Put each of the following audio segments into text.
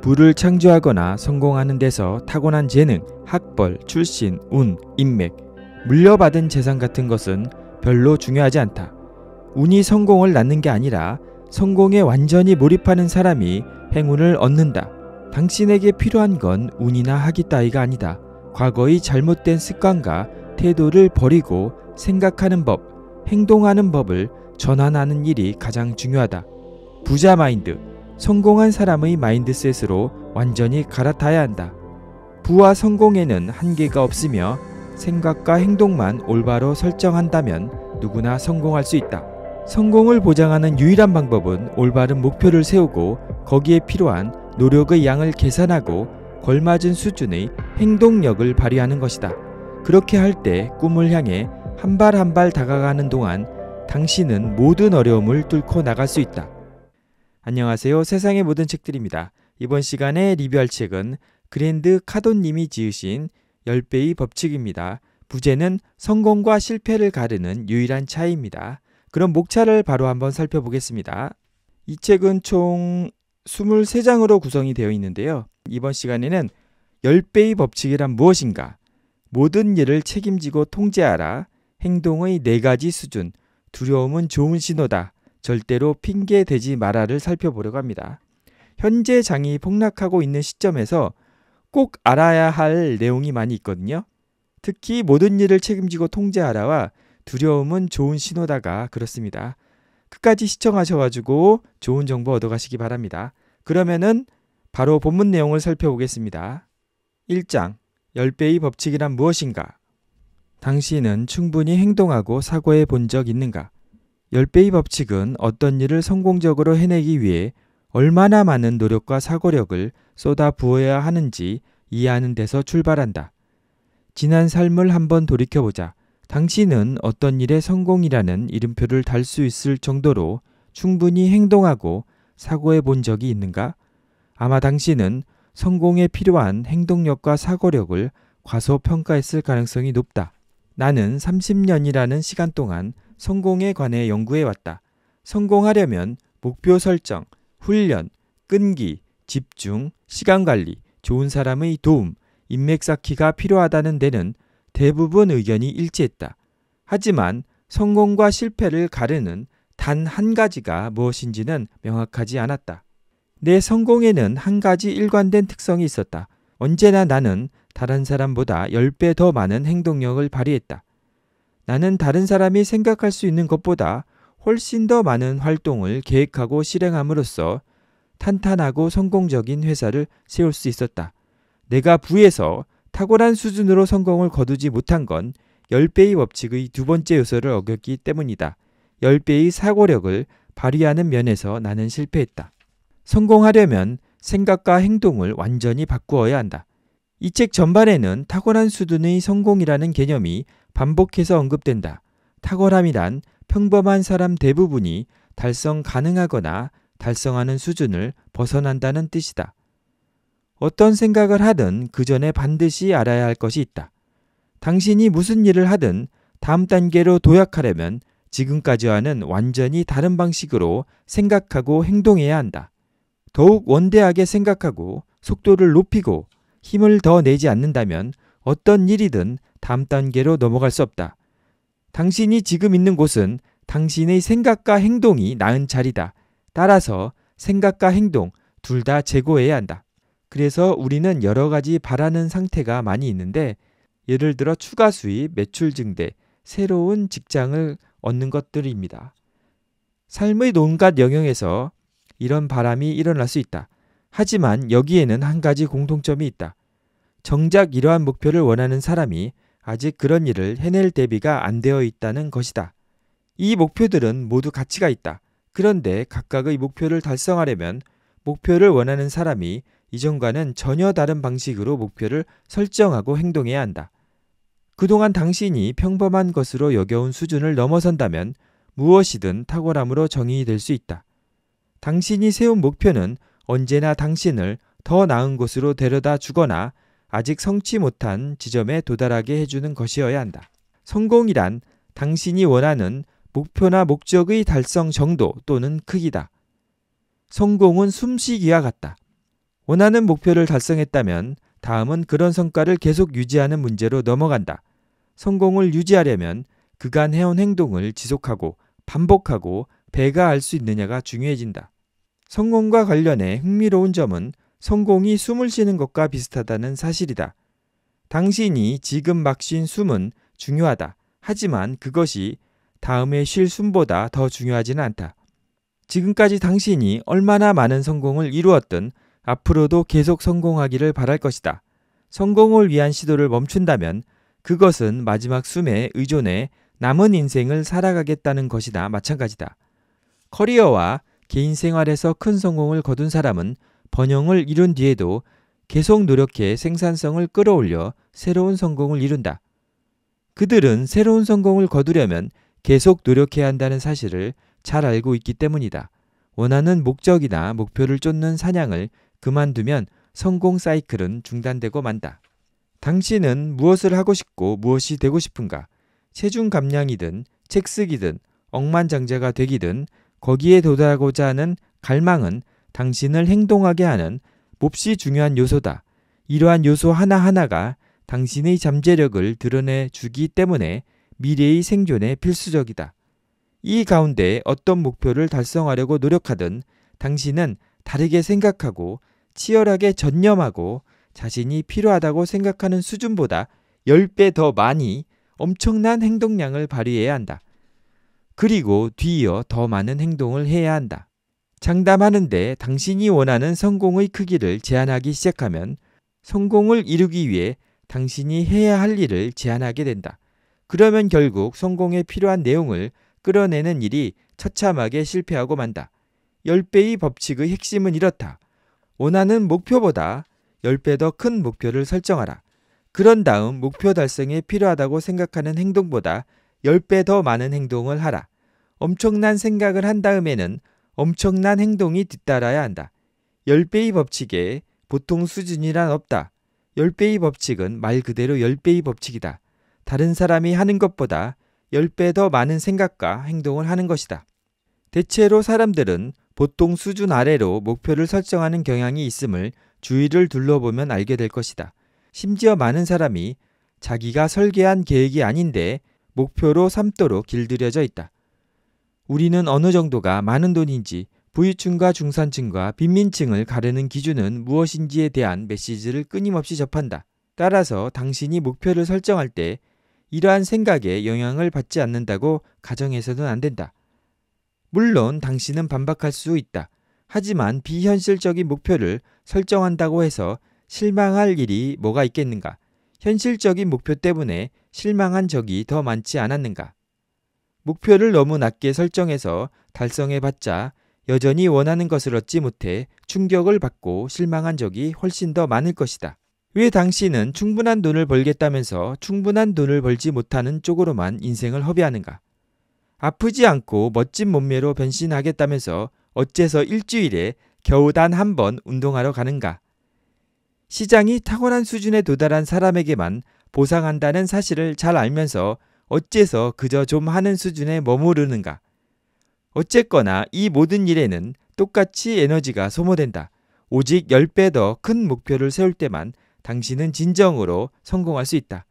부를 창조하거나 성공하는 데서 타고난 재능, 학벌, 출신, 운, 인맥, 물려받은 재산 같은 것은 별로 중요하지 않다. 운이 성공을 낳는 게 아니라 성공에 완전히 몰입하는 사람이 행운을 얻는다. 당신에게 필요한 건 운이나 학위 따위가 아니다. 과거의 잘못된 습관과 태도를 버리고 생각하는 법, 행동하는 법을 전환하는 일이 가장 중요하다. 부자 마인드, 성공한 사람의 마인드셋으로 완전히 갈아타야 한다. 부와 성공에는 한계가 없으며 생각과 행동만 올바로 설정한다면 누구나 성공할 수 있다. 성공을 보장하는 유일한 방법은 올바른 목표를 세우고 거기에 필요한 노력의 양을 계산하고 걸맞은 수준의 행동력을 발휘하는 것이다. 그렇게 할 때 꿈을 향해 한 발 한 발 다가가는 동안 당신은 모든 어려움을 뚫고 나갈 수 있다. 안녕하세요. 세상의 모든 책들입니다. 이번 시간에 리뷰할 책은 그랜드 카돈님이 지으신 10배의 법칙입니다. 부제는 성공과 실패를 가르는 유일한 차이입니다. 그럼 목차를 바로 한번 살펴보겠습니다. 이 책은 총 23장으로 구성이 되어 있는데요. 이번 시간에는 10배의 법칙이란 무엇인가? 모든 일을 책임지고 통제하라. 행동의 네 가지 수준. 두려움은 좋은 신호다. 절대로 핑계대지 마라를 살펴보려고 합니다. 현재 장이 폭락하고 있는 시점에서 꼭 알아야 할 내용이 많이 있거든요. 특히 모든 일을 책임지고 통제하라와 두려움은 좋은 신호다가 그렇습니다. 끝까지 시청하셔가지고 좋은 정보 얻어가시기 바랍니다. 그러면은 바로 본문 내용을 살펴보겠습니다. 1장 10배의 법칙이란 무엇인가? 당신은 충분히 행동하고 사고해 본 적 있는가? 10배의 법칙은 어떤 일을 성공적으로 해내기 위해 얼마나 많은 노력과 사고력을 쏟아 부어야 하는지 이해하는 데서 출발한다. 지난 삶을 한번 돌이켜보자. 당신은 어떤 일에 성공이라는 이름표를 달 수 있을 정도로 충분히 행동하고 사고해 본 적이 있는가? 아마 당신은 성공에 필요한 행동력과 사고력을 과소평가했을 가능성이 높다. 나는 30년이라는 시간 동안 성공에 관해 연구해 왔다. 성공하려면 목표 설정, 훈련, 끈기, 집중, 시간 관리, 좋은 사람의 도움, 인맥 쌓기가 필요하다는 데는 대부분 의견이 일치했다. 하지만 성공과 실패를 가르는 단 한 가지가 무엇인지는 명확하지 않았다. 내 성공에는 한 가지 일관된 특성이 있었다. 언제나 나는 다른 사람보다 10배 더 많은 행동력을 발휘했다. 나는 다른 사람이 생각할 수 있는 것보다 훨씬 더 많은 활동을 계획하고 실행함으로써 탄탄하고 성공적인 회사를 세울 수 있었다. 내가 부에서 탁월한 수준으로 성공을 거두지 못한 건 10배의 법칙의 두 번째 요소를 어겼기 때문이다. 10배의 사고력을 발휘하는 면에서 나는 실패했다. 성공하려면 생각과 행동을 완전히 바꾸어야 한다. 이 책 전반에는 탁월한 수준의 성공이라는 개념이 반복해서 언급된다. 탁월함이란 평범한 사람 대부분이 달성 가능하거나 달성하는 수준을 벗어난다는 뜻이다. 어떤 생각을 하든 그 전에 반드시 알아야 할 것이 있다. 당신이 무슨 일을 하든 다음 단계로 도약하려면 지금까지와는 완전히 다른 방식으로 생각하고 행동해야 한다. 더욱 원대하게 생각하고 속도를 높이고 힘을 더 내지 않는다면 어떤 일이든 다음 단계로 넘어갈 수 없다. 당신이 지금 있는 곳은 당신의 생각과 행동이 나은 자리다. 따라서 생각과 행동 둘 다 제고해야 한다. 그래서 우리는 여러 가지 바라는 상태가 많이 있는데 예를 들어 추가 수입, 매출 증대, 새로운 직장을 얻는 것들입니다. 삶의 논갓 영역에서 이런 바람이 일어날 수 있다. 하지만 여기에는 한 가지 공통점이 있다. 정작 이러한 목표를 원하는 사람이 아직 그런 일을 해낼 대비가 안 되어 있다는 것이다. 이 목표들은 모두 가치가 있다. 그런데 각각의 목표를 달성하려면 목표를 원하는 사람이 이전과는 전혀 다른 방식으로 목표를 설정하고 행동해야 한다. 그동안 당신이 평범한 것으로 여겨온 수준을 넘어선다면 무엇이든 탁월함으로 정의될 수 있다. 당신이 세운 목표는 언제나 당신을 더 나은 곳으로 데려다 주거나 아직 성취 못한 지점에 도달하게 해주는 것이어야 한다. 성공이란 당신이 원하는 목표나 목적의 달성 정도 또는 크기다. 성공은 숨쉬기와 같다. 원하는 목표를 달성했다면 다음은 그런 성과를 계속 유지하는 문제로 넘어간다. 성공을 유지하려면 그간 해온 행동을 지속하고 반복하고 배가 알 수 있느냐가 중요해진다. 성공과 관련해 흥미로운 점은 성공이 숨을 쉬는 것과 비슷하다는 사실이다. 당신이 지금 막 쉰 숨은 중요하다. 하지만 그것이 다음에 쉴 숨보다 더 중요하지는 않다. 지금까지 당신이 얼마나 많은 성공을 이루었든 앞으로도 계속 성공하기를 바랄 것이다. 성공을 위한 시도를 멈춘다면 그것은 마지막 숨에 의존해 남은 인생을 살아가겠다는 것이나 마찬가지다. 커리어와 개인 생활에서 큰 성공을 거둔 사람은 번영을 이룬 뒤에도 계속 노력해 생산성을 끌어올려 새로운 성공을 이룬다. 그들은 새로운 성공을 거두려면 계속 노력해야 한다는 사실을 잘 알고 있기 때문이다. 원하는 목적이나 목표를 쫓는 사냥을 그만두면 성공 사이클은 중단되고 만다. 당신은 무엇을 하고 싶고 무엇이 되고 싶은가? 체중 감량이든 책 쓰기든 억만장자가 되기든 거기에 도달하고자 하는 갈망은 당신을 행동하게 하는 몹시 중요한 요소다. 이러한 요소 하나하나가 당신의 잠재력을 드러내 주기 때문에 미래의 생존에 필수적이다. 이 가운데 어떤 목표를 달성하려고 노력하든 당신은 다르게 생각하고 치열하게 전념하고 자신이 필요하다고 생각하는 수준보다 10배 더 많이 엄청난 행동량을 발휘해야 한다. 그리고 뒤이어 더 많은 행동을 해야 한다. 장담하는데 당신이 원하는 성공의 크기를 제한하기 시작하면 성공을 이루기 위해 당신이 해야 할 일을 제한하게 된다. 그러면 결국 성공에 필요한 내용을 끌어내는 일이 처참하게 실패하고 만다. 10배의 법칙의 핵심은 이렇다. 원하는 목표보다 10배 더 큰 목표를 설정하라. 그런 다음 목표 달성에 필요하다고 생각하는 행동보다 10배 더 많은 행동을 하라. 엄청난 생각을 한 다음에는 엄청난 행동이 뒤따라야 한다. 10배의 법칙에 보통 수준이란 없다. 10배의 법칙은 말 그대로 10배의 법칙이다. 다른 사람이 하는 것보다 10배 더 많은 생각과 행동을 하는 것이다. 대체로 사람들은 보통 수준 아래로 목표를 설정하는 경향이 있음을 주위를 둘러보면 알게 될 것이다. 심지어 많은 사람이 자기가 설계한 계획이 아닌데 목표로 삼도록 길들여져 있다. 우리는 어느 정도가 많은 돈인지 부유층과 중산층과 빈민층을 가르는 기준은 무엇인지에 대한 메시지를 끊임없이 접한다. 따라서 당신이 목표를 설정할 때 이러한 생각에 영향을 받지 않는다고 가정해서는 안 된다. 물론 당신은 반박할 수 있다. 하지만 비현실적인 목표를 설정한다고 해서 실망할 일이 뭐가 있겠는가? 현실적인 목표 때문에 실망한 적이 더 많지 않았는가? 목표를 너무 낮게 설정해서 달성해봤자 여전히 원하는 것을 얻지 못해 충격을 받고 실망한 적이 훨씬 더 많을 것이다. 왜 당신은 충분한 돈을 벌겠다면서 충분한 돈을 벌지 못하는 쪽으로만 인생을 허비하는가? 아프지 않고 멋진 몸매로 변신하겠다면서 어째서 일주일에 겨우 단 한 번 운동하러 가는가? 시장이 탁월한 수준에 도달한 사람에게만 보상한다는 사실을 잘 알면서 어째서 그저 좀 하는 수준에 머무르는가? 어쨌거나 이 모든 일에는 똑같이 에너지가 소모된다. 오직 10배 더 큰 목표를 세울 때만 당신은 진정으로 성공할 수 있다.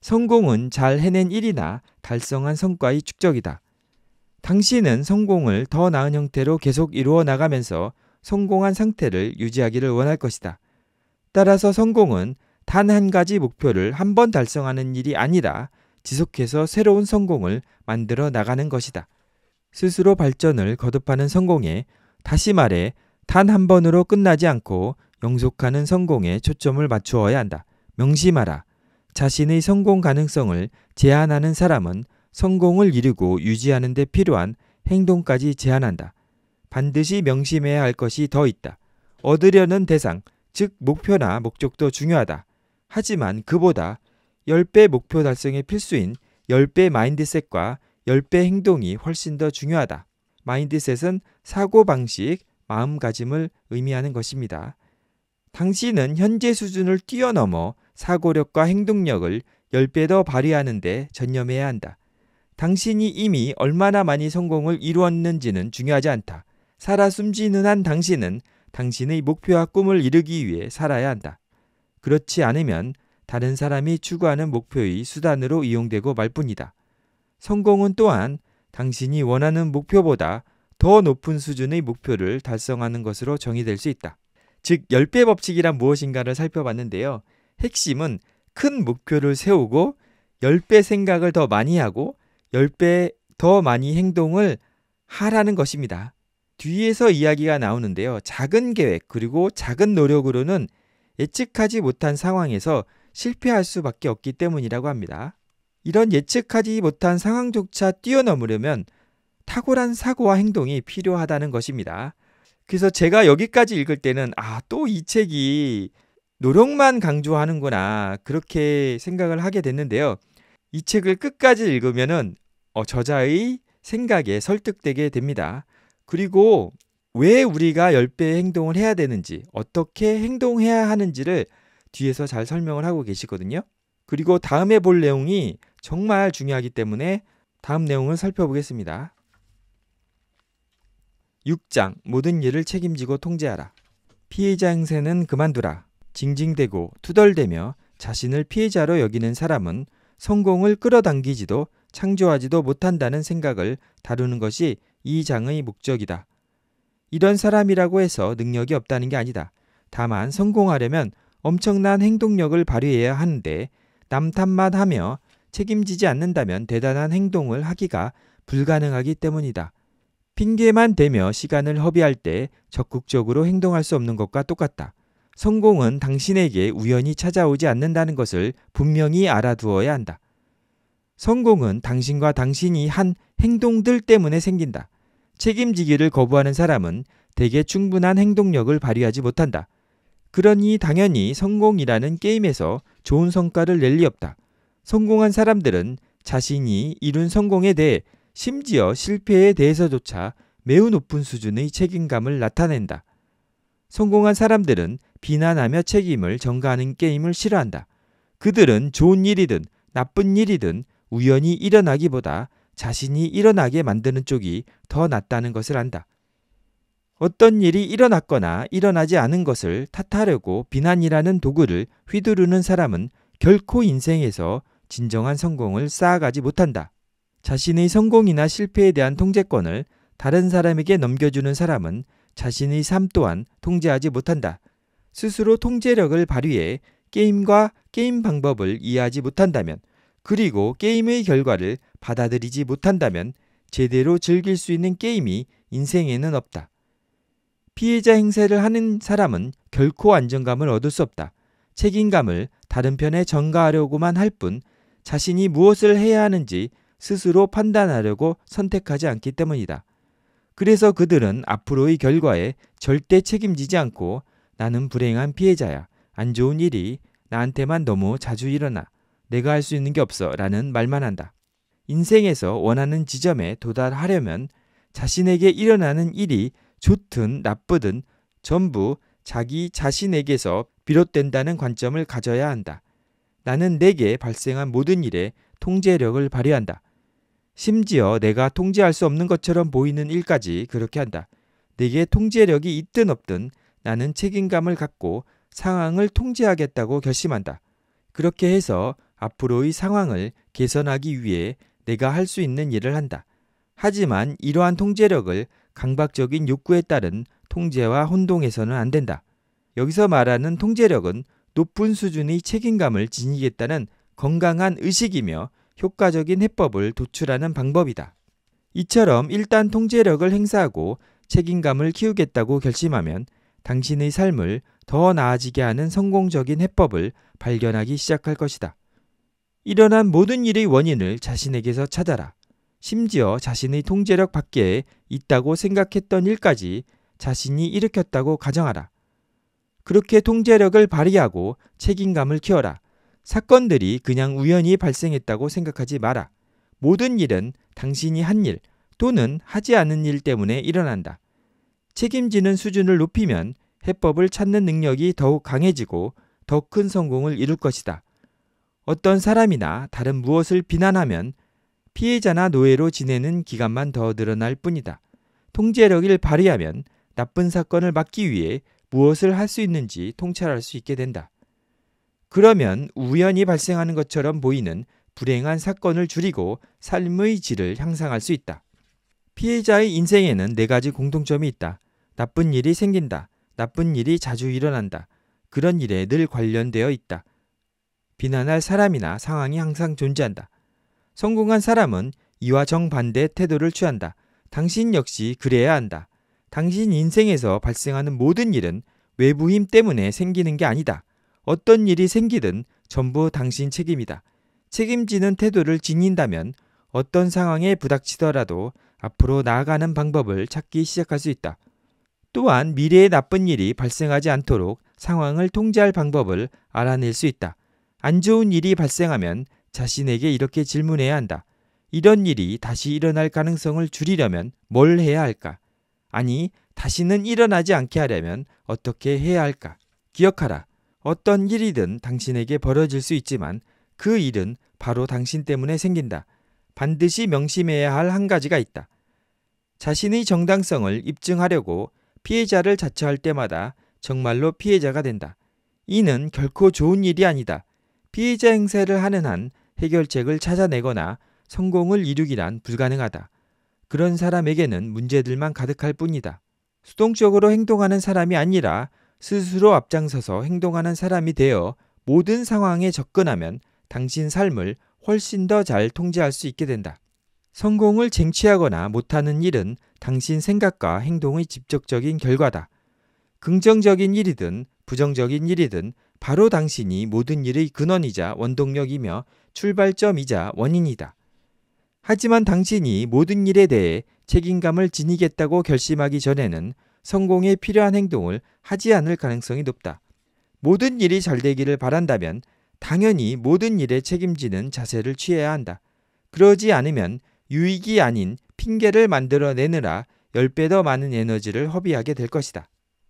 성공은 잘 해낸 일이나 달성한 성과의 축적이다. 당신은 성공을 더 나은 형태로 계속 이루어 나가면서 성공한 상태를 유지하기를 원할 것이다. 따라서 성공은 단 한 가지 목표를 한 번 달성하는 일이 아니라 지속해서 새로운 성공을 만들어 나가는 것이다. 스스로 발전을 거듭하는 성공에 다시 말해 단 한 번으로 끝나지 않고 영속하는 성공에 초점을 맞추어야 한다. 명심하라. 자신의 성공 가능성을 제한하는 사람은 성공을 이루고 유지하는 데 필요한 행동까지 제한한다. 반드시 명심해야 할 것이 더 있다. 얻으려는 대상, 즉 목표나 목적도 중요하다. 하지만 그보다 10배 목표 달성의 필수인 10배 마인드셋과 10배 행동이 훨씬 더 중요하다. 마인드셋은 사고방식, 마음가짐을 의미하는 것입니다. 당신은 현재 수준을 뛰어넘어 사고력과 행동력을 10배 더 발휘하는데 전념해야 한다. 당신이 이미 얼마나 많이 성공을 이루었는지는 중요하지 않다. 살아 숨지는 한 당신은 당신의 목표와 꿈을 이루기 위해 살아야 한다. 그렇지 않으면 다른 사람이 추구하는 목표의 수단으로 이용되고 말뿐이다. 성공은 또한 당신이 원하는 목표보다 더 높은 수준의 목표를 달성하는 것으로 정의될 수 있다. 즉, 10배 법칙이란 무엇인가를 살펴봤는데요. 핵심은 큰 목표를 세우고 10배 생각을 더 많이 하고 10배 더 많이 행동을 하라는 것입니다. 뒤에서 이야기가 나오는데요. 작은 계획 그리고 작은 노력으로는 예측하지 못한 상황에서 실패할 수밖에 없기 때문이라고 합니다. 이런 예측하지 못한 상황조차 뛰어넘으려면 탁월한 사고와 행동이 필요하다는 것입니다. 그래서 제가 여기까지 읽을 때는 아, 또 이 책이 노력만 강조하는구나. 그렇게 생각을 하게 됐는데요. 이 책을 끝까지 읽으면 어, 저자의 생각에 설득되게 됩니다. 그리고 왜 우리가 10배의 행동을 해야 되는지, 어떻게 행동해야 하는지를 뒤에서 잘 설명을 하고 계시거든요. 그리고 다음에 볼 내용이 정말 중요하기 때문에 다음 내용을 살펴보겠습니다. 6장 모든 일을 책임지고 통제하라. 피해자 행세는 그만두라. 징징대고 투덜대며 자신을 피해자로 여기는 사람은 성공을 끌어당기지도 창조하지도 못한다는 생각을 다루는 것이 이 장의 목적이다. 이런 사람이라고 해서 능력이 없다는 게 아니다. 다만 성공하려면 엄청난 행동력을 발휘해야 하는데 남탓만 하며 책임지지 않는다면 대단한 행동을 하기가 불가능하기 때문이다. 핑계만 대며 시간을 허비할 때 적극적으로 행동할 수 없는 것과 똑같다. 성공은 당신에게 우연히 찾아오지 않는다는 것을 분명히 알아두어야 한다. 성공은 당신과 당신이 한 행동들 때문에 생긴다. 책임지기를 거부하는 사람은 대개 충분한 행동력을 발휘하지 못한다. 그러니 당연히 성공이라는 게임에서 좋은 성과를 낼 리 없다. 성공한 사람들은 자신이 이룬 성공에 대해 심지어 실패에 대해서조차 매우 높은 수준의 책임감을 나타낸다. 성공한 사람들은 비난하며 책임을 전가하는 게임을 싫어한다. 그들은 좋은 일이든 나쁜 일이든 우연히 일어나기보다 자신이 일어나게 만드는 쪽이 더 낫다는 것을 안다. 어떤 일이 일어났거나 일어나지 않은 것을 탓하려고 비난이라는 도구를 휘두르는 사람은 결코 인생에서 진정한 성공을 쌓아가지 못한다. 자신의 성공이나 실패에 대한 통제권을 다른 사람에게 넘겨주는 사람은 자신의 삶 또한 통제하지 못한다. 스스로 통제력을 발휘해 게임과 게임 방법을 이해하지 못한다면, 그리고 게임의 결과를 받아들이지 못한다면 제대로 즐길 수 있는 게임이 인생에는 없다. 피해자 행세를 하는 사람은 결코 안정감을 얻을 수 없다. 책임감을 다른 편에 전가하려고만 할 뿐 자신이 무엇을 해야 하는지 스스로 판단하려고 선택하지 않기 때문이다. 그래서 그들은 앞으로의 결과에 절대 책임지지 않고 나는 불행한 피해자야. 안 좋은 일이 나한테만 너무 자주 일어나. 내가 할 수 있는 게 없어. 라는 말만 한다. 인생에서 원하는 지점에 도달하려면 자신에게 일어나는 일이 좋든 나쁘든 전부 자기 자신에게서 비롯된다는 관점을 가져야 한다. 나는 내게 발생한 모든 일에 통제력을 발휘한다. 심지어 내가 통제할 수 없는 것처럼 보이는 일까지 그렇게 한다. 내게 통제력이 있든 없든 나는 책임감을 갖고 상황을 통제하겠다고 결심한다. 그렇게 해서 앞으로의 상황을 개선하기 위해 내가 할 수 있는 일을 한다. 하지만 이러한 통제력을 강박적인 욕구에 따른 통제와 혼동해서는 안 된다. 여기서 말하는 통제력은 높은 수준의 책임감을 지니겠다는 건강한 의식이며 효과적인 해법을 도출하는 방법이다. 이처럼 일단 통제력을 행사하고 책임감을 키우겠다고 결심하면 당신의 삶을 더 나아지게 하는 성공적인 해법을 발견하기 시작할 것이다. 일어난 모든 일의 원인을 자신에게서 찾아라. 심지어 자신의 통제력 밖에 있다고 생각했던 일까지 자신이 일으켰다고 가정하라. 그렇게 통제력을 발휘하고 책임감을 키워라. 사건들이 그냥 우연히 발생했다고 생각하지 마라. 모든 일은 당신이 한 일 또는 하지 않은 일 때문에 일어난다. 책임지는 수준을 높이면 해법을 찾는 능력이 더욱 강해지고 더 큰 성공을 이룰 것이다. 어떤 사람이나 다른 무엇을 비난하면 피해자나 노예로 지내는 기간만 더 늘어날 뿐이다. 통제력을 발휘하면 나쁜 사건을 막기 위해 무엇을 할 수 있는지 통찰할 수 있게 된다. 그러면 우연히 발생하는 것처럼 보이는 불행한 사건을 줄이고 삶의 질을 향상할 수 있다. 피해자의 인생에는 네 가지 공통점이 있다. 나쁜 일이 생긴다. 나쁜 일이 자주 일어난다. 그런 일에 늘 관련되어 있다. 비난할 사람이나 상황이 항상 존재한다. 성공한 사람은 이와 정반대 태도를 취한다. 당신 역시 그래야 한다. 당신 인생에서 발생하는 모든 일은 외부 힘 때문에 생기는 게 아니다. 어떤 일이 생기든 전부 당신 책임이다. 책임지는 태도를 지닌다면 어떤 상황에 부닥치더라도 앞으로 나아가는 방법을 찾기 시작할 수 있다. 또한 미래에 나쁜 일이 발생하지 않도록 상황을 통제할 방법을 알아낼 수 있다. 안 좋은 일이 발생하면 자신에게 이렇게 질문해야 한다. 이런 일이 다시 일어날 가능성을 줄이려면 뭘 해야 할까? 아니, 다시는 일어나지 않게 하려면 어떻게 해야 할까? 기억하라. 어떤 일이든 당신에게 벌어질 수 있지만 그 일은 바로 당신 때문에 생긴다. 반드시 명심해야 할 한 가지가 있다. 자신의 정당성을 입증하려고 피해자를 자처할 때마다 정말로 피해자가 된다. 이는 결코 좋은 일이 아니다. 피해자 행세를 하는 한 해결책을 찾아내거나 성공을 이루기란 불가능하다. 그런 사람에게는 문제들만 가득할 뿐이다. 수동적으로 행동하는 사람이 아니라 스스로 앞장서서 행동하는 사람이 되어 모든 상황에 접근하면 당신 삶을 훨씬 더 잘 통제할 수 있게 된다. 성공을 쟁취하거나 못하는 일은 당신 생각과 행동의 직접적인 결과다. 긍정적인 일이든 부정적인 일이든 바로 당신이 모든 일의 근원이자 원동력이며 출발점이자 원인이다. 하지만 당신이 모든 일에 대해 책임감을 지니겠다고 결심하기 전에는 성공에 필요한 행동을 하지 않을 가능성이 높다. 모든 일이 잘 되기를 바란다면 당연히 모든 일에 책임지는 자세를 취해야 한다. 그러지 않으면 유익이 아닌 핑계를 만들어내느라 10배 더 많은 에너지를 허비하게 될 것이다.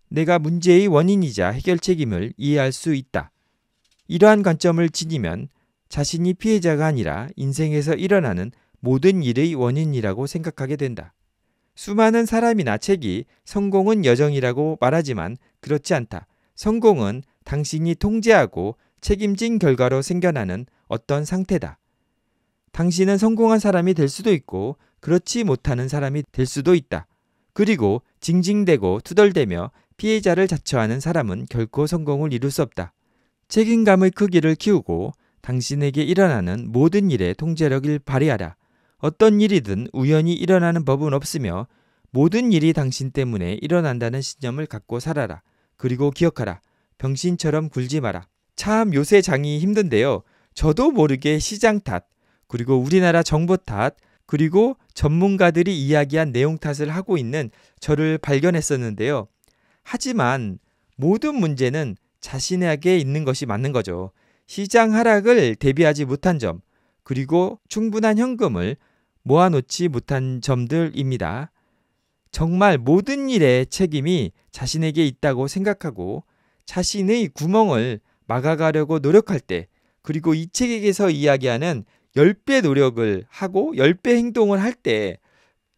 내가 문제의 원인이자 해결책임을 이해할 수 있다. 이러한 관점을 지니면 자신이 피해자가 아니라 인생에서 일어나는 모든 일의 원인이라고 생각하게 된다. 수많은 사람이나 책이 성공은 여정이라고 말하지만 그렇지 않다. 성공은 당신이 통제하고 책임진 결과로 생겨나는 어떤 상태다. 당신은 성공한 사람이 될 수도 있고 그렇지 못하는 사람이 될 수도 있다. 그리고 징징대고 투덜대며 피해자를 자처하는 사람은 결코 성공을 이룰 수 없다. 책임감의 크기를 키우고 당신에게 일어나는 모든 일에 통제력을 발휘하라. 어떤 일이든 우연히 일어나는 법은 없으며 모든 일이 당신 때문에 일어난다는 신념을 갖고 살아라. 그리고 기억하라. 병신처럼 굴지 마라. 참 요새 장이 힘든데요. 저도 모르게 시장 탓, 그리고 우리나라 정보 탓, 그리고 전문가들이 이야기한 내용 탓을 하고 있는 저를 발견했었는데요. 하지만 모든 문제는 자신에게 있는 것이 맞는 거죠. 시장 하락을 대비하지 못한 점, 그리고 충분한 현금을 모아놓지 못한 점들입니다. 정말 모든 일의 책임이 자신에게 있다고 생각하고 자신의 구멍을 막아가려고 노력할 때, 그리고 이 책에서 이야기하는 10배 노력을 하고 10배 행동을 할 때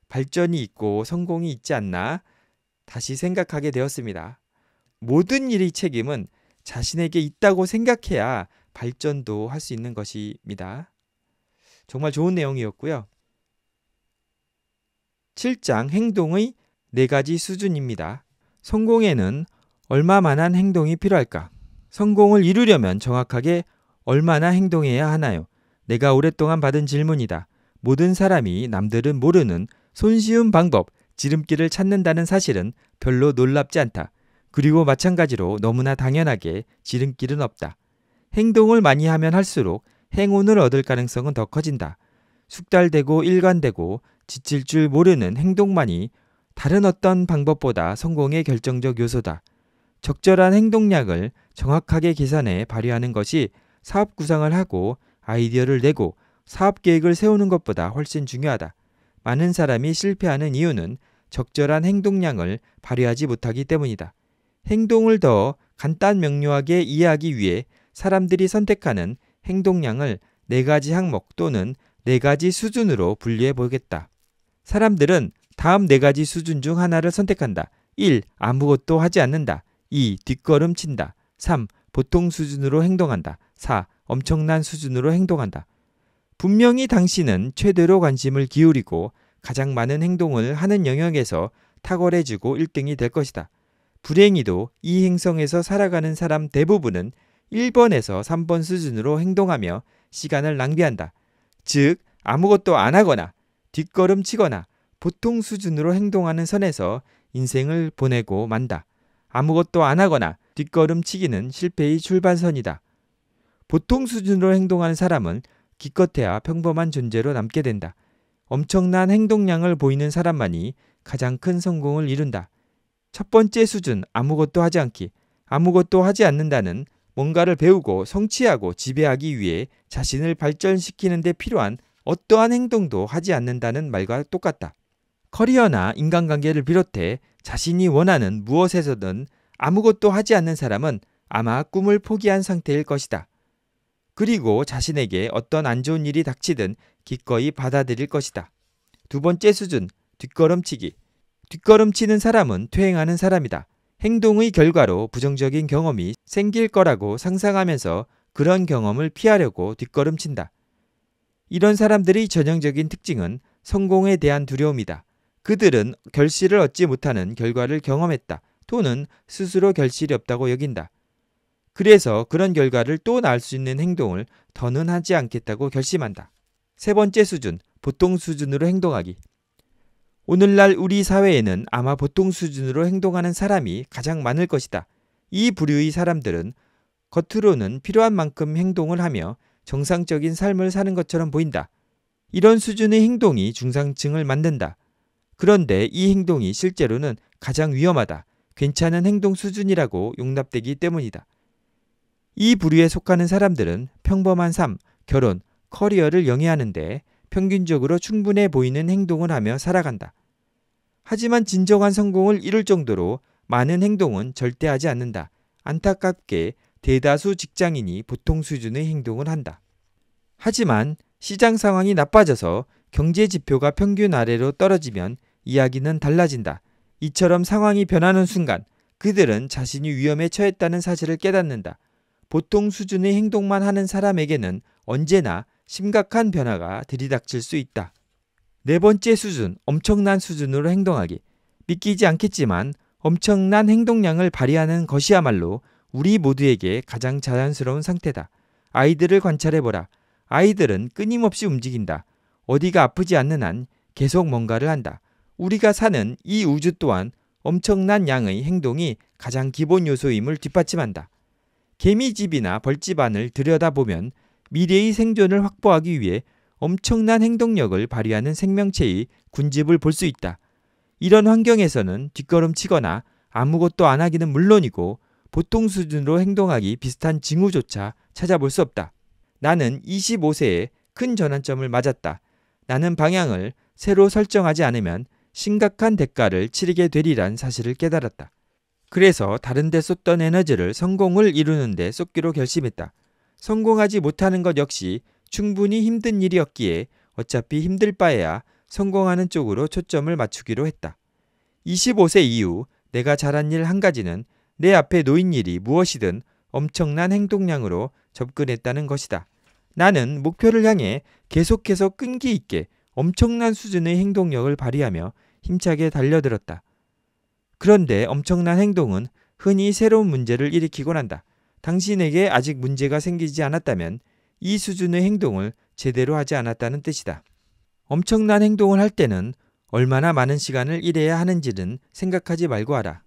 발전이 있고 성공이 있지 않나 다시 생각하게 되었습니다. 모든 일의 책임은 자신에게 있다고 생각해야 발전도 할 수 있는 것입니다. 정말 좋은 내용이었고요. 7장 행동의 네 가지 수준입니다. 성공에는 얼마만한 행동이 필요할까? 성공을 이루려면 정확하게 얼마나 행동해야 하나요? 내가 오랫동안 받은 질문이다. 모든 사람이 남들은 모르는 손쉬운 방법, 지름길을 찾는다는 사실은 별로 놀랍지 않다. 그리고 마찬가지로 너무나 당연하게 지름길은 없다. 행동을 많이 하면 할수록 행운을 얻을 가능성은 더 커진다. 숙달되고 일관되고 지칠 줄 모르는 행동만이 다른 어떤 방법보다 성공의 결정적 요소다. 적절한 행동량을 정확하게 계산해 발휘하는 것이 사업 구상을 하고 아이디어를 내고 사업 계획을 세우는 것보다 훨씬 중요하다. 많은 사람이 실패하는 이유는 적절한 행동량을 발휘하지 못하기 때문이다. 행동을 더 간단 명료하게 이해하기 위해 사람들이 선택하는 행동량을 네 가지 항목 또는 네 가지 수준으로 분류해 보겠다. 사람들은 다음 네 가지 수준 중 하나를 선택한다. 1. 아무것도 하지 않는다. 2. 뒷걸음 친다. 3. 보통 수준으로 행동한다. 4. 엄청난 수준으로 행동한다. 분명히 당신은 최대로 관심을 기울이고 가장 많은 행동을 하는 영역에서 탁월해지고 1등이 될 것이다. 불행히도 이 행성에서 살아가는 사람 대부분은 1번에서 3번 수준으로 행동하며 시간을 낭비한다. 즉, 아무것도 안 하거나 뒷걸음 치거나 보통 수준으로 행동하는 선에서 인생을 보내고 만다. 아무것도 안 하거나 뒷걸음 치기는 실패의 출발선이다. 보통 수준으로 행동하는 사람은 기껏해야 평범한 존재로 남게 된다. 엄청난 행동량을 보이는 사람만이 가장 큰 성공을 이룬다. 첫 번째 수준 아무것도 하지 않기, 아무것도 하지 않는다는 뭔가를 배우고 성취하고 지배하기 위해 자신을 발전시키는 데 필요한 어떠한 행동도 하지 않는다는 말과 똑같다. 커리어나 인간관계를 비롯해 자신이 원하는 무엇에서든 아무것도 하지 않는 사람은 아마 꿈을 포기한 상태일 것이다. 그리고 자신에게 어떤 안 좋은 일이 닥치든 기꺼이 받아들일 것이다. 두 번째 수준, 뒷걸음치기. 뒷걸음치는 사람은 퇴행하는 사람이다. 행동의 결과로 부정적인 경험이 생길 거라고 상상하면서 그런 경험을 피하려고 뒷걸음친다. 이런 사람들의 전형적인 특징은 성공에 대한 두려움이다. 그들은 결실을 얻지 못하는 결과를 경험했다. 또는 스스로 결실이 없다고 여긴다. 그래서 그런 결과를 또 날 수 있는 행동을 더는 하지 않겠다고 결심한다. 세 번째 수준, 보통 수준으로 행동하기. 오늘날 우리 사회에는 아마 보통 수준으로 행동하는 사람이 가장 많을 것이다. 이 부류의 사람들은 겉으로는 필요한 만큼 행동을 하며 정상적인 삶을 사는 것처럼 보인다. 이런 수준의 행동이 중상층을 만든다. 그런데 이 행동이 실제로는 가장 위험하다. 괜찮은 행동 수준이라고 용납되기 때문이다. 이 부류에 속하는 사람들은 평범한 삶, 결혼, 커리어를 영위하는데 평균적으로 충분해 보이는 행동을 하며 살아간다. 하지만 진정한 성공을 이룰 정도로 많은 행동은 절대 하지 않는다. 안타깝게 대다수 직장인이 보통 수준의 행동을 한다. 하지만 시장 상황이 나빠져서 경제 지표가 평균 아래로 떨어지면 이야기는 달라진다. 이처럼 상황이 변하는 순간 그들은 자신이 위험에 처했다는 사실을 깨닫는다. 보통 수준의 행동만 하는 사람에게는 언제나 심각한 변화가 들이닥칠 수 있다. 네 번째 수준, 엄청난 수준으로 행동하기. 믿기지 않겠지만 엄청난 행동량을 발휘하는 것이야말로 우리 모두에게 가장 자연스러운 상태다. 아이들을 관찰해보라. 아이들은 끊임없이 움직인다. 어디가 아프지 않는 한 계속 뭔가를 한다. 우리가 사는 이 우주 또한 엄청난 양의 행동이 가장 기본 요소임을 뒷받침한다. 개미집이나 벌집 안을 들여다보면 미래의 생존을 확보하기 위해 엄청난 행동력을 발휘하는 생명체의 군집을 볼 수 있다. 이런 환경에서는 뒷걸음치거나 아무것도 안 하기는 물론이고 보통 수준으로 행동하기 비슷한 징후조차 찾아볼 수 없다. 나는 25세에 큰 전환점을 맞았다. 나는 방향을 새로 설정하지 않으면 심각한 대가를 치르게 되리란 사실을 깨달았다. 그래서 다른 데썼던 에너지를 성공을 이루는 데 쏟기로 결심했다. 성공하지 못하는 것 역시 충분히 힘든 일이었기에 어차피 힘들 바에야 성공하는 쪽으로 초점을 맞추기로 했다. 25세 이후 내가 잘한 일 한 가지는 내 앞에 놓인 일이 무엇이든 엄청난 행동량으로 접근했다는 것이다. 나는 목표를 향해 계속해서 끈기 있게 엄청난 수준의 행동력을 발휘하며 힘차게 달려들었다. 그런데 엄청난 행동은 흔히 새로운 문제를 일으키곤 한다. 당신에게 아직 문제가 생기지 않았다면 이 수준의 행동을 제대로 하지 않았다는 뜻이다. 엄청난 행동을 할 때는 얼마나 많은 시간을 일해야 하는지는 생각하지 말고 하라.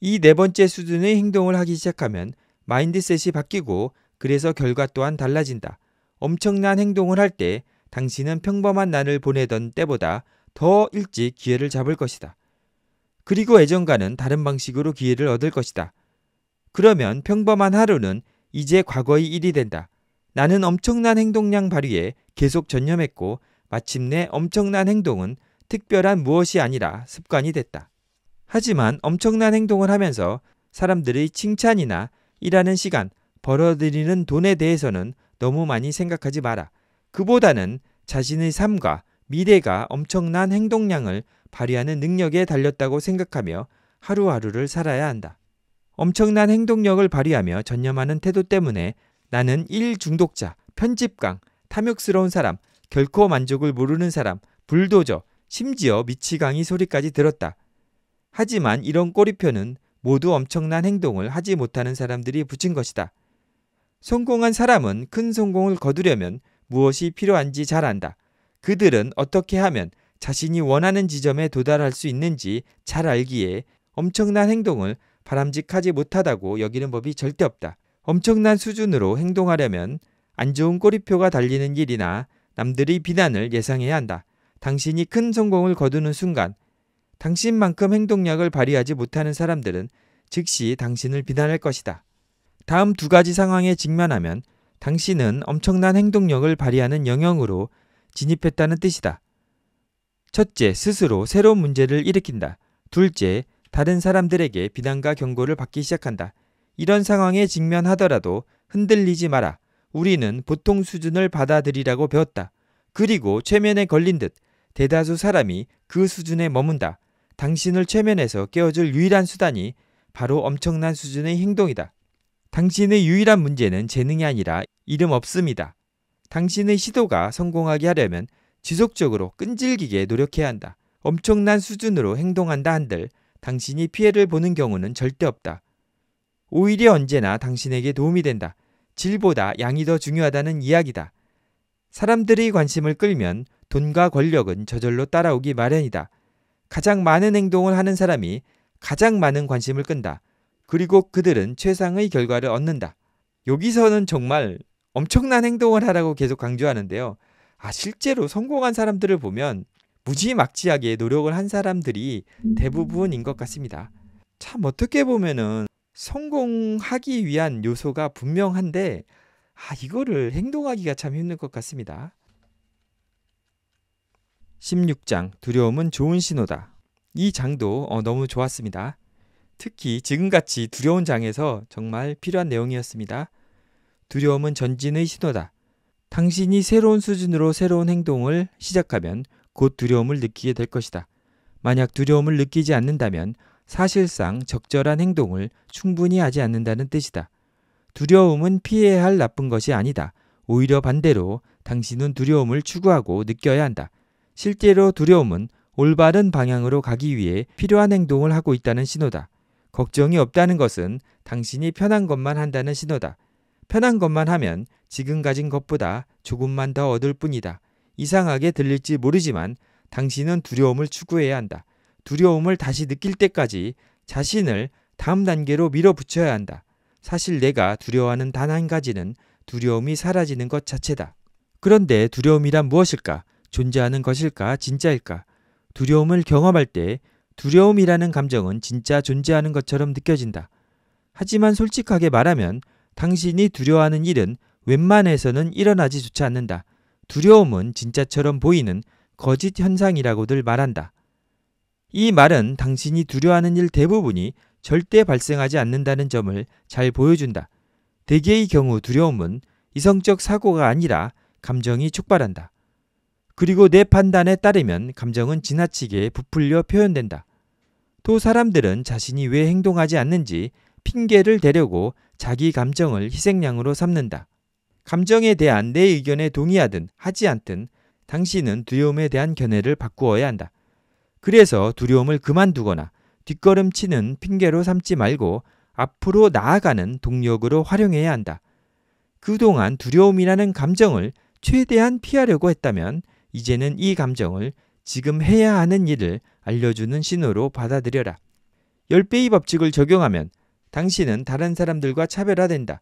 이 네 번째 수준의 행동을 하기 시작하면 마인드셋이 바뀌고 그래서 결과 또한 달라진다. 엄청난 행동을 할 때 당신은 평범한 날을 보내던 때보다 더 일찍 기회를 잡을 것이다. 그리고 애정과는 다른 방식으로 기회를 얻을 것이다. 그러면 평범한 하루는 이제 과거의 일이 된다. 나는 엄청난 행동량 발휘에 계속 전념했고 마침내 엄청난 행동은 특별한 무엇이 아니라 습관이 됐다. 하지만 엄청난 행동을 하면서 사람들의 칭찬이나 일하는 시간, 벌어들이는 돈에 대해서는 너무 많이 생각하지 마라. 그보다는 자신의 삶과 미래가 엄청난 행동량을 발휘하는 능력에 달렸다고 생각하며 하루하루를 살아야 한다. 엄청난 행동력을 발휘하며 전념하는 태도 때문에 나는 일 중독자, 편집강, 탐욕스러운 사람, 결코 만족을 모르는 사람, 불도저, 심지어 미치강이 소리까지 들었다. 하지만 이런 꼬리표는 모두 엄청난 행동을 하지 못하는 사람들이 붙인 것이다. 성공한 사람은 큰 성공을 거두려면 무엇이 필요한지 잘 안다. 그들은 어떻게 하면 자신이 원하는 지점에 도달할 수 있는지 잘 알기에 엄청난 행동을 바람직하지 못하다고 여기는 법이 절대 없다. 엄청난 수준으로 행동하려면 안 좋은 꼬리표가 달리는 일이나 남들의 비난을 예상해야 한다. 당신이 큰 성공을 거두는 순간 당신만큼 행동력을 발휘하지 못하는 사람들은 즉시 당신을 비난할 것이다. 다음 두 가지 상황에 직면하면 당신은 엄청난 행동력을 발휘하는 영역으로 진입했다는 뜻이다. 첫째, 스스로 새로운 문제를 일으킨다. 둘째, 다른 사람들에게 비난과 경고를 받기 시작한다. 이런 상황에 직면하더라도 흔들리지 마라. 우리는 보통 수준을 받아들이라고 배웠다. 그리고 최면에 걸린 듯 대다수 사람이 그 수준에 머문다. 당신을 최면에서 깨워줄 유일한 수단이 바로 엄청난 수준의 행동이다. 당신의 유일한 문제는 재능이 아니라 이름 없습니다. 당신의 시도가 성공하게 하려면 지속적으로 끈질기게 노력해야 한다. 엄청난 수준으로 행동한다 한들 당신이 피해를 보는 경우는 절대 없다. 오히려 언제나 당신에게 도움이 된다. 질보다 양이 더 중요하다는 이야기다. 사람들의 관심을 끌면 돈과 권력은 저절로 따라오기 마련이다. 가장 많은 행동을 하는 사람이 가장 많은 관심을 끈다. 그리고 그들은 최상의 결과를 얻는다. 여기서는 정말 엄청난 행동을 하라고 계속 강조하는데요. 아, 실제로 성공한 사람들을 보면 무지막지하게 노력을 한 사람들이 대부분인 것 같습니다. 참 어떻게 보면은 성공하기 위한 요소가 분명한데 아, 이거를 행동하기가 참 힘든 것 같습니다. 16장 두려움은 좋은 신호다. 이 장도 어, 너무 좋았습니다. 특히 지금같이 두려운 장에서 정말 필요한 내용이었습니다. 두려움은 전진의 신호다. 당신이 새로운 수준으로 새로운 행동을 시작하면 곧 두려움을 느끼게 될 것이다. 만약 두려움을 느끼지 않는다면 사실상 적절한 행동을 충분히 하지 않는다는 뜻이다. 두려움은 피해야 할 나쁜 것이 아니다. 오히려 반대로 당신은 두려움을 추구하고 느껴야 한다. 실제로 두려움은 올바른 방향으로 가기 위해 필요한 행동을 하고 있다는 신호다. 걱정이 없다는 것은 당신이 편한 것만 한다는 신호다. 편한 것만 하면 지금 가진 것보다 조금만 더 얻을 뿐이다. 이상하게 들릴지 모르지만 당신은 두려움을 추구해야 한다. 두려움을 다시 느낄 때까지 자신을 다음 단계로 밀어붙여야 한다. 사실 내가 두려워하는 단 한 가지는 두려움이 사라지는 것 자체다. 그런데 두려움이란 무엇일까? 존재하는 것일까? 진짜일까? 두려움을 경험할 때 두려움이라는 감정은 진짜 존재하는 것처럼 느껴진다. 하지만 솔직하게 말하면 당신이 두려워하는 일은 웬만해서는 일어나지조차 않는다. 두려움은 진짜처럼 보이는 거짓 현상이라고들 말한다. 이 말은 당신이 두려워하는 일 대부분이 절대 발생하지 않는다는 점을 잘 보여준다. 대개의 경우 두려움은 이성적 사고가 아니라 감정이 촉발한다. 그리고 내 판단에 따르면 감정은 지나치게 부풀려 표현된다. 또 사람들은 자신이 왜 행동하지 않는지 핑계를 대려고 자기 감정을 희생양으로 삼는다. 감정에 대한 내 의견에 동의하든 하지 않든 당신은 두려움에 대한 견해를 바꾸어야 한다. 그래서 두려움을 그만두거나 뒷걸음치는 핑계로 삼지 말고 앞으로 나아가는 동력으로 활용해야 한다. 그동안 두려움이라는 감정을 최대한 피하려고 했다면 이제는 이 감정을 지금 해야 하는 일을 알려주는 신호로 받아들여라. 10배의 법칙을 적용하면 당신은 다른 사람들과 차별화된다.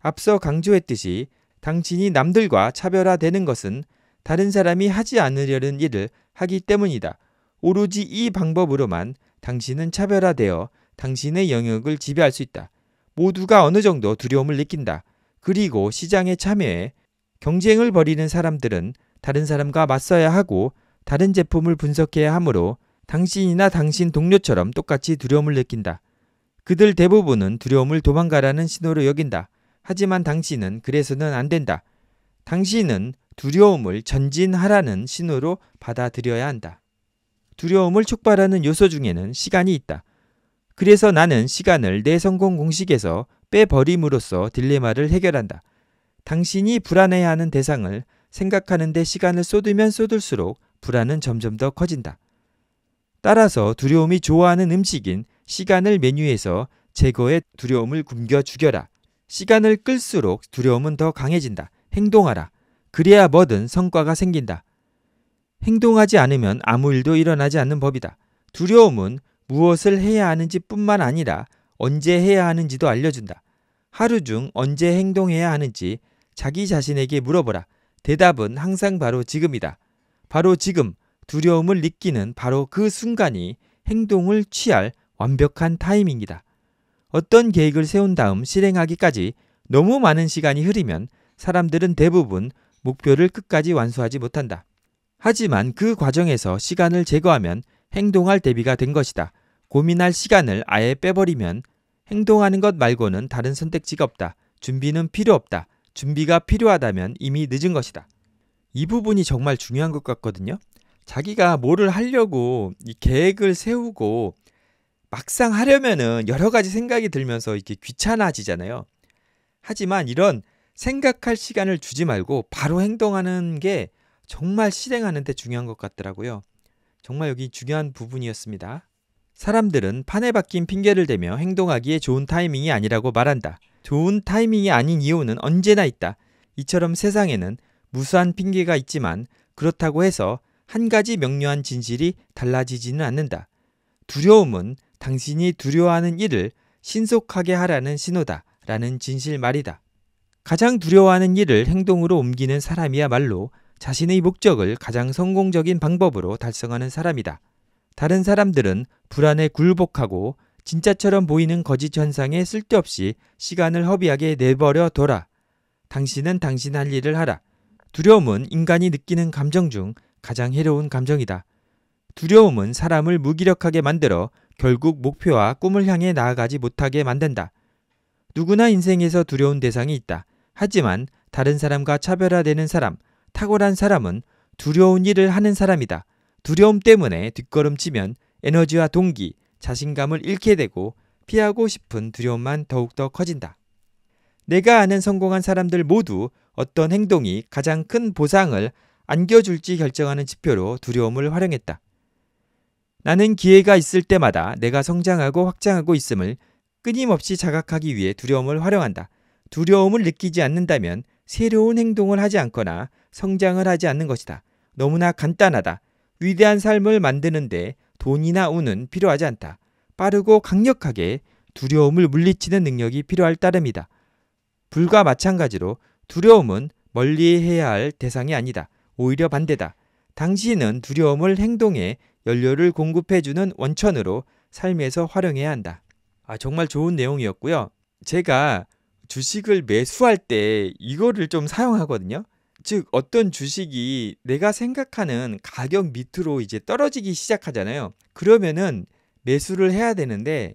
앞서 강조했듯이 당신이 남들과 차별화되는 것은 다른 사람이 하지 않으려는 일을 하기 때문이다. 오로지 이 방법으로만 당신은 차별화되어 당신의 영역을 지배할 수 있다. 모두가 어느 정도 두려움을 느낀다. 그리고 시장에 참여해 경쟁을 벌이는 사람들은 다른 사람과 맞서야 하고 다른 제품을 분석해야 하므로 당신이나 당신 동료처럼 똑같이 두려움을 느낀다. 그들 대부분은 두려움을 도망가라는 신호로 여긴다. 하지만 당신은 그래서는 안 된다. 당신은 두려움을 전진하라는 신호로 받아들여야 한다. 두려움을 촉발하는 요소 중에는 시간이 있다. 그래서 나는 시간을 내 성공 공식에서 빼버림으로써 딜레마를 해결한다. 당신이 불안해하는 대상을 생각하는데 시간을 쏟으면 쏟을수록 불안은 점점 더 커진다. 따라서 두려움이 좋아하는 음식인 시간을 메뉴에서 제거해 두려움을 굶겨 죽여라. 시간을 끌수록 두려움은 더 강해진다. 행동하라. 그래야 뭐든 성과가 생긴다. 행동하지 않으면 아무 일도 일어나지 않는 법이다. 두려움은 무엇을 해야 하는지 뿐만 아니라 언제 해야 하는지도 알려준다. 하루 중 언제 행동해야 하는지 자기 자신에게 물어보라. 대답은 항상 바로 지금이다. 바로 지금 두려움을 느끼는 바로 그 순간이 행동을 취할 완벽한 타이밍이다. 어떤 계획을 세운 다음 실행하기까지 너무 많은 시간이 흐리면 사람들은 대부분 목표를 끝까지 완수하지 못한다. 하지만 그 과정에서 시간을 제거하면 행동할 대비가 된 것이다. 고민할 시간을 아예 빼버리면 행동하는 것 말고는 다른 선택지가 없다. 준비는 필요 없다. 준비가 필요하다면 이미 늦은 것이다. 이 부분이 정말 중요한 것 같거든요. 자기가 뭐를 하려고 이 계획을 세우고 막상 하려면은 여러 가지 생각이 들면서 이렇게 귀찮아지잖아요. 하지만 이런 생각할 시간을 주지 말고 바로 행동하는 게 정말 실행하는 데 중요한 것 같더라고요. 정말 여기 중요한 부분이었습니다. 사람들은 판에 박힌 핑계를 대며 행동하기에 좋은 타이밍이 아니라고 말한다. 좋은 타이밍이 아닌 이유는 언제나 있다. 이처럼 세상에는 무수한 핑계가 있지만 그렇다고 해서 한 가지 명료한 진실이 달라지지는 않는다. 두려움은 당신이 두려워하는 일을 신속하게 하라는 신호다. 라는 진실 말이다. 가장 두려워하는 일을 행동으로 옮기는 사람이야말로 자신의 목적을 가장 성공적인 방법으로 달성하는 사람이다. 다른 사람들은 불안에 굴복하고 진짜처럼 보이는 거짓 현상에 쓸데없이 시간을 허비하게 내버려 둬라. 당신은 당신 할 일을 하라. 두려움은 인간이 느끼는 감정 중 가장 해로운 감정이다. 두려움은 사람을 무기력하게 만들어 결국 목표와 꿈을 향해 나아가지 못하게 만든다. 누구나 인생에서 두려운 대상이 있다. 하지만 다른 사람과 차별화되는 사람, 탁월한 사람은 두려운 일을 하는 사람이다. 두려움 때문에 뒷걸음치면 에너지와 동기, 자신감을 잃게 되고 피하고 싶은 두려움만 더욱더 커진다. 내가 아는 성공한 사람들 모두 어떤 행동이 가장 큰 보상을 안겨줄지 결정하는 지표로 두려움을 활용했다. 나는 기회가 있을 때마다 내가 성장하고 확장하고 있음을 끊임없이 자각하기 위해 두려움을 활용한다. 두려움을 느끼지 않는다면 새로운 행동을 하지 않거나 성장을 하지 않는 것이다. 너무나 간단하다. 위대한 삶을 만드는데 돈이나 운은 필요하지 않다. 빠르고 강력하게 두려움을 물리치는 능력이 필요할 따름이다. 불과 마찬가지로 두려움은 멀리 해야 할 대상이 아니다. 오히려 반대다. 당신은 두려움을 행동에 연료를 공급해주는 원천으로 삶에서 활용해야 한다. 아, 정말 좋은 내용이었고요. 제가 주식을 매수할 때 이거를 좀 사용하거든요. 즉, 어떤 주식이 내가 생각하는 가격 밑으로 이제 떨어지기 시작하잖아요. 그러면은 매수를 해야 되는데,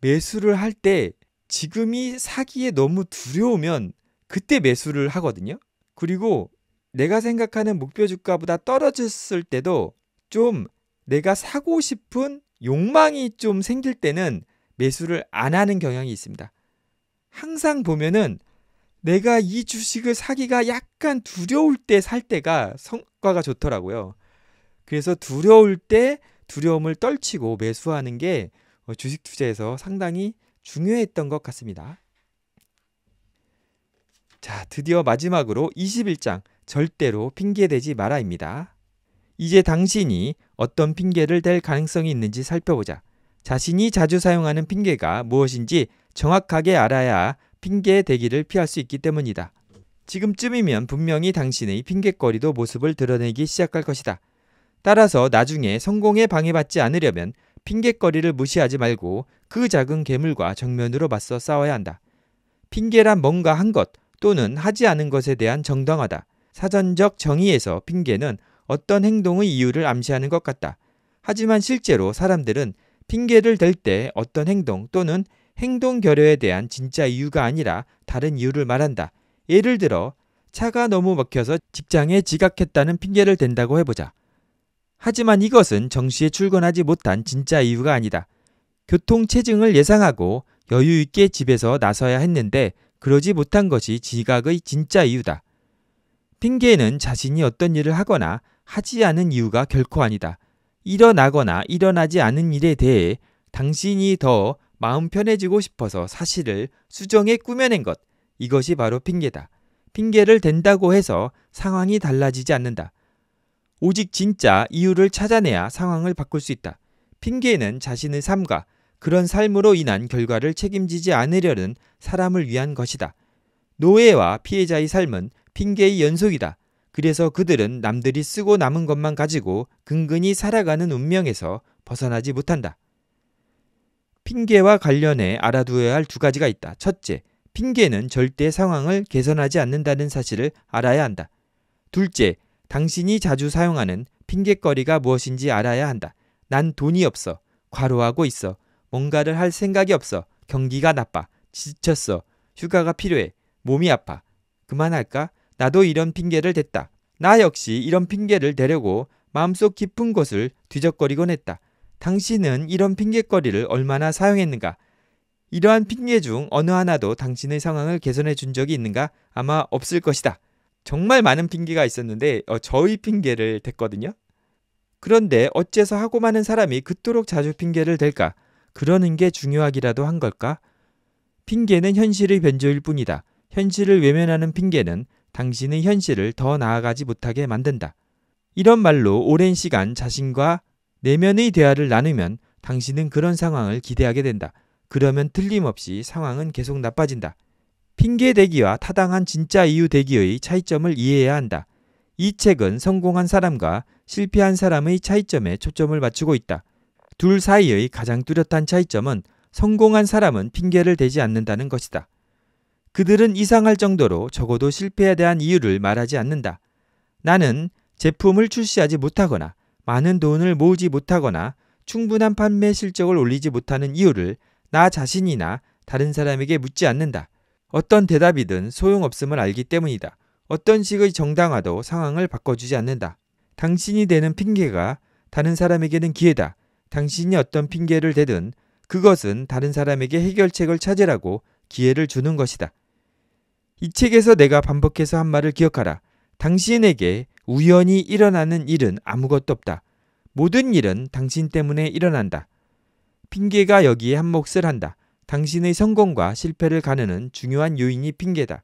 매수를 할 때 지금이 사기에 너무 두려우면 그때 매수를 하거든요. 그리고 내가 생각하는 목표 주가보다 떨어졌을 때도 좀 내가 사고 싶은 욕망이 좀 생길 때는 매수를 안 하는 경향이 있습니다. 항상 보면은 내가 이 주식을 사기가 약간 두려울 때 살 때가 성과가 좋더라고요. 그래서 두려울 때 두려움을 떨치고 매수하는 게 어, 주식 투자에서 상당히 중요했던 것 같습니다. 자, 드디어 마지막으로 21장 절대로 핑계대지 마라입니다. 이제 당신이 어떤 핑계를 댈 가능성이 있는지 살펴보자. 자신이 자주 사용하는 핑계가 무엇인지 정확하게 알아야 핑계 대기를 피할 수 있기 때문이다. 지금쯤이면 분명히 당신의 핑계거리도 모습을 드러내기 시작할 것이다. 따라서 나중에 성공에 방해받지 않으려면 핑계거리를 무시하지 말고 그 작은 괴물과 정면으로 맞서 싸워야 한다. 핑계란 뭔가 한 것 또는 하지 않은 것에 대한 정당하다. 사전적 정의에서 핑계는 어떤 행동의 이유를 암시하는 것 같다. 하지만 실제로 사람들은 핑계를 댈 때 어떤 행동 또는 행동 결여에 대한 진짜 이유가 아니라 다른 이유를 말한다. 예를 들어 차가 너무 막혀서 직장에 지각했다는 핑계를 댄다고 해보자. 하지만 이것은 정시에 출근하지 못한 진짜 이유가 아니다. 교통 체증을 예상하고 여유 있게 집에서 나서야 했는데 그러지 못한 것이 지각의 진짜 이유다. 핑계는 자신이 어떤 일을 하거나 하지 않은 이유가 결코 아니다. 일어나거나 일어나지 않은 일에 대해 당신이 더 마음 편해지고 싶어서 사실을 수정해 꾸며낸 것. 이것이 바로 핑계다. 핑계를 댄다고 해서 상황이 달라지지 않는다. 오직 진짜 이유를 찾아내야 상황을 바꿀 수 있다. 핑계는 자신의 삶과 그런 삶으로 인한 결과를 책임지지 않으려는 사람을 위한 것이다. 노예와 피해자의 삶은 핑계의 연속이다. 그래서 그들은 남들이 쓰고 남은 것만 가지고 근근히 살아가는 운명에서 벗어나지 못한다. 핑계와 관련해 알아두어야 할 두 가지가 있다. 첫째, 핑계는 절대 상황을 개선하지 않는다는 사실을 알아야 한다. 둘째, 당신이 자주 사용하는 핑계거리가 무엇인지 알아야 한다. 난 돈이 없어. 과로하고 있어. 뭔가를 할 생각이 없어. 경기가 나빠. 지쳤어. 휴가가 필요해. 몸이 아파. 그만할까? 나도 이런 핑계를 댔다. 나 역시 이런 핑계를 대려고 마음속 깊은 곳을 뒤적거리곤 했다. 당신은 이런 핑계거리를 얼마나 사용했는가? 이러한 핑계 중 어느 하나도 당신의 상황을 개선해 준 적이 있는가? 아마 없을 것이다. 정말 많은 핑계가 있었는데 어, 저의 핑계를 댔거든요. 그런데 어째서 하고 많은 사람이 그토록 자주 핑계를 댈까? 그러는 게 중요하기라도 한 걸까? 핑계는 현실의 변조일 뿐이다. 현실을 외면하는 핑계는 당신의 현실을 더 나아가지 못하게 만든다. 이런 말로 오랜 시간 자신과 내면의 대화를 나누면 당신은 그런 상황을 기대하게 된다. 그러면 틀림없이 상황은 계속 나빠진다. 핑계 대기와 타당한 진짜 이유 대기의 차이점을 이해해야 한다. 이 책은 성공한 사람과 실패한 사람의 차이점에 초점을 맞추고 있다. 둘 사이의 가장 뚜렷한 차이점은 성공한 사람은 핑계를 대지 않는다는 것이다. 그들은 이상할 정도로 적어도 실패에 대한 이유를 말하지 않는다. 나는 제품을 출시하지 못하거나 많은 돈을 모으지 못하거나 충분한 판매 실적을 올리지 못하는 이유를 나 자신이나 다른 사람에게 묻지 않는다. 어떤 대답이든 소용없음을 알기 때문이다. 어떤 식의 정당화도 상황을 바꿔주지 않는다. 당신이 되는 핑계가 다른 사람에게는 기회다. 당신이 어떤 핑계를 대든 그것은 다른 사람에게 해결책을 찾으라고 기회를 주는 것이다. 이 책에서 내가 반복해서 한 말을 기억하라. 당신에게 우연히 일어나는 일은 아무것도 없다. 모든 일은 당신 때문에 일어난다. 핑계가 여기에 한몫을 한다. 당신의 성공과 실패를 가누는 중요한 요인이 핑계다.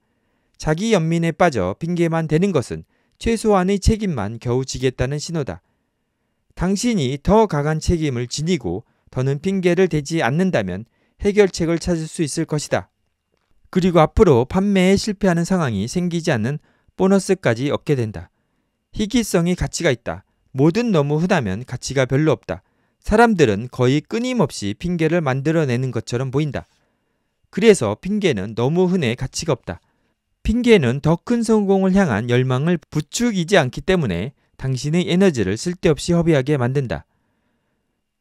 자기 연민에 빠져 핑계만 대는 것은 최소한의 책임만 겨우 지겠다는 신호다. 당신이 더 강한 책임을 지니고 더는 핑계를 대지 않는다면 해결책을 찾을 수 있을 것이다. 그리고 앞으로 판매에 실패하는 상황이 생기지 않는 보너스까지 얻게 된다. 희귀성이 가치가 있다. 뭐든 너무 흔하면 가치가 별로 없다. 사람들은 거의 끊임없이 핑계를 만들어내는 것처럼 보인다. 그래서 핑계는 너무 흔해 가치가 없다. 핑계는 더 큰 성공을 향한 열망을 부추기지 않기 때문에 당신의 에너지를 쓸데없이 허비하게 만든다.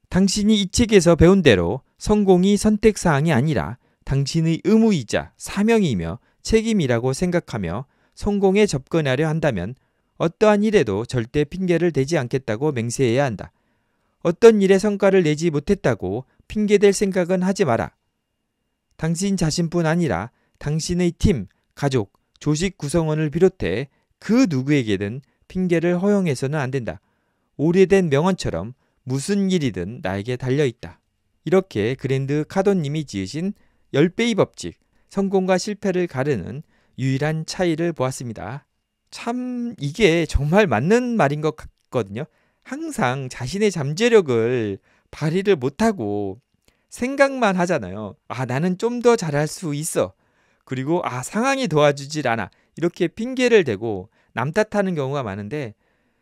당신이 이 책에서 배운 대로 성공이 선택사항이 아니라 당신의 의무이자 사명이며 책임이라고 생각하며 성공에 접근하려 한다면 어떠한 일에도 절대 핑계를 대지 않겠다고 맹세해야 한다. 어떤 일에 성과를 내지 못했다고 핑계댈 생각은 하지 마라. 당신 자신뿐 아니라 당신의 팀, 가족, 조직 구성원을 비롯해 그 누구에게든 핑계를 허용해서는 안 된다. 오래된 명언처럼 무슨 일이든 나에게 달려있다. 이렇게 그랜드 카돈님이 지으신 10배의 법칙, 성공과 실패를 가르는 유일한 차이를 보았습니다. 참 이게 정말 맞는 말인 것 같거든요. 항상 자신의 잠재력을 발휘를 못하고 생각만 하잖아요. 아, 나는 좀 더 잘할 수 있어. 그리고 아, 상황이 도와주질 않아. 이렇게 핑계를 대고 남 탓하는 경우가 많은데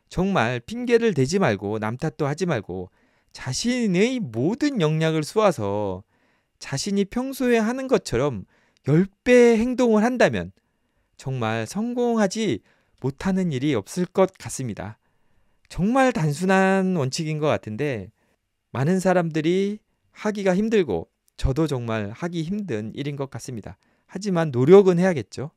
정말 핑계를 대지 말고 남 탓도 하지 말고 자신의 모든 역량을 쏘아서 자신이 평소에 하는 것처럼 1 0배 행동을 한다면 정말 성공하지 못하는 일이 없을 것 같습니다. 정말 단순한 원칙인 것 같은데 많은 사람들이 하기가 힘들고 저도 정말 하기 힘든 일인 것 같습니다. 하지만 노력은 해야겠죠.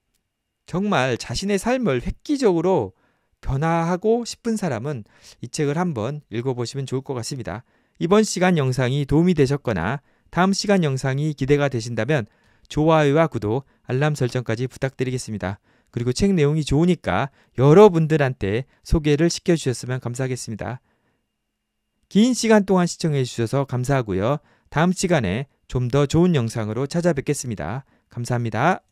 정말 자신의 삶을 획기적으로 변화하고 싶은 사람은 이 책을 한번 읽어보시면 좋을 것 같습니다. 이번 시간 영상이 도움이 되셨거나 다음 시간 영상이 기대가 되신다면 좋아요와 구독, 알람 설정까지 부탁드리겠습니다. 그리고 책 내용이 좋으니까 여러분들한테 소개를 시켜주셨으면 감사하겠습니다. 긴 시간 동안 시청해주셔서 감사하고요. 다음 시간에 좀 더 좋은 영상으로 찾아뵙겠습니다. 감사합니다.